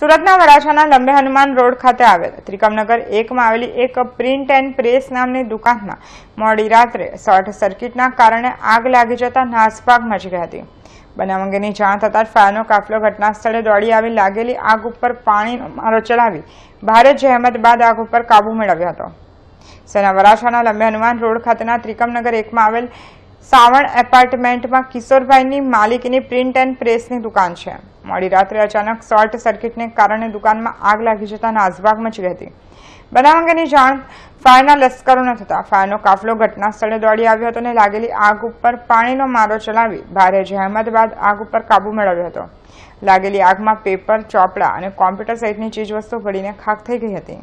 સુરતના વરાછાના લંબે હનુમાન રોડ ખાતે આવેલ ત્રિકમનગર એકમાં આવેલી એક પ્રિન્ટ એન્ડ પ્રેસ નામની દુકાનમાં મોડી રાત્રે શોર્ટ સર્કિટના કારણે આગ લાગી જતા નાસભાગ મચી ગઈ હતી બનાવ અંગેની જાણ થતાં જ ફાયરનો કાફલો ઘટના સ્થળે દોડી આવી લાગેલી આગ ઉપર પાણીનો મારો ચલાવી ભારે જહેમત બાદ આગ ઉપર કાબૂ મેળવ્યો હતો સેના વરાછાના લંબે હનુમાન રોડ ખાતેના ત્રિકમનગર એકમાં આવેલ સાવણ એપાર્ટમેન્ટમાં કિશોરભાઈની માલિકીની પ્રિન્ટ એન્ડ પ્રેસની દુકાન છે મોડી રાત્રે અચાનક શોર્ટ સર્કિટને કારણે દુકાનમાં આગ લાગી જતા નાસભાગ મચી હતી બનાવ અંગેની જાણ ફાયરના લશ્કરોને થતા ફાયરનો કાફલો ઘટના સ્થળે દોડી આવ્યો હતો અને લાગેલી આગ ઉપર પાણીનો મારો ચલાવી ભારે જહેમત બાદ આગ ઉપર કાબુ મેળવ્યો હતો લાગેલી આગમાં પેપર ચોપડા અને કોમ્પ્યુટર સહિતની ચીજવસ્તુ ભળીને ખાખ થઈ ગઈ હતી